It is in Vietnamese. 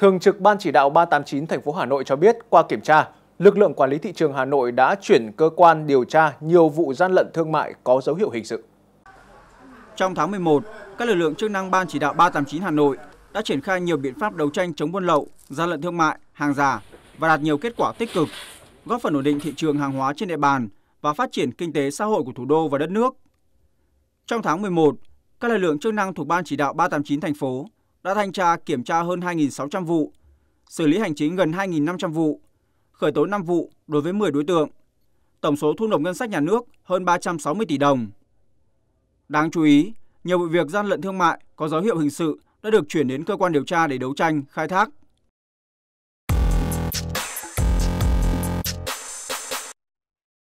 Thường trực Ban chỉ đạo 389 thành phố Hà Nội cho biết qua kiểm tra, lực lượng quản lý thị trường Hà Nội đã chuyển cơ quan điều tra nhiều vụ gian lận thương mại có dấu hiệu hình sự. Trong tháng 11, các lực lượng chức năng Ban chỉ đạo 389 Hà Nội đã triển khai nhiều biện pháp đấu tranh chống buôn lậu, gian lận thương mại, hàng giả và đạt nhiều kết quả tích cực, góp phần ổn định thị trường hàng hóa trên địa bàn và phát triển kinh tế xã hội của thủ đô và đất nước. Trong tháng 11, các lực lượng chức năng thuộc Ban chỉ đạo 389 thành phố đã thanh tra kiểm tra hơn 2.600 vụ, xử lý hành chính gần 2.500 vụ, khởi tố 5 vụ đối với 10 đối tượng. Tổng số thu nộp ngân sách nhà nước hơn 360 tỷ đồng. Đáng chú ý, nhiều vụ việc gian lận thương mại có dấu hiệu hình sự đã được chuyển đến cơ quan điều tra để đấu tranh, khai thác.